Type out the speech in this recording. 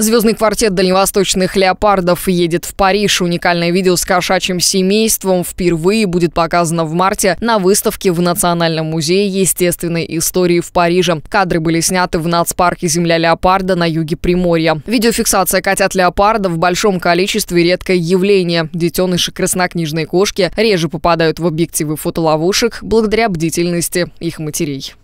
Звездный квартет дальневосточных леопардов едет в Париж. Уникальное видео с кошачьим семейством впервые будет показано в марте на выставке в Национальном музее естественной истории в Париже. Кадры были сняты в нацпарке «Земля леопарда» на юге Приморья. Видеофиксация котят леопарда в большом количестве редкое явление. Детеныши краснокнижной кошки реже попадают в объективы фотоловушек благодаря бдительности их матерей.